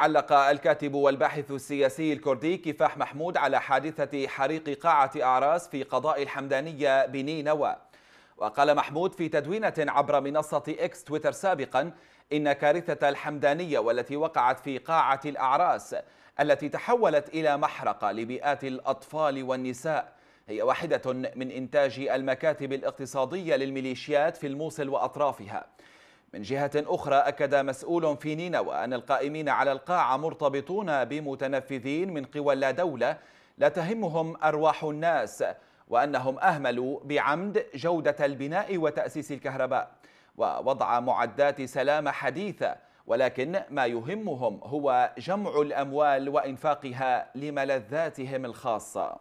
علق الكاتب والباحث السياسي الكردي كفاح محمود على حادثة حريق قاعة أعراس في قضاء الحمدانية بنينوى وقال محمود في تدوينة عبر منصة إكس تويتر سابقا إن كارثة الحمدانية والتي وقعت في قاعة الأعراس التي تحولت إلى محرقة لمئات الأطفال والنساء هي واحدة من إنتاج المكاتب الاقتصادية للميليشيات في الموصل وأطرافها من جهة أخرى أكد مسؤول في نينوى أن القائمين على القاعة مرتبطون بمتنفذين من قوى لا دولة لا تهمهم أرواح الناس وأنهم أهملوا بعمد جودة البناء وتأسيس الكهرباء ووضع معدات سلامة حديثة ولكن ما يهمهم هو جمع الأموال وإنفاقها لملذاتهم الخاصة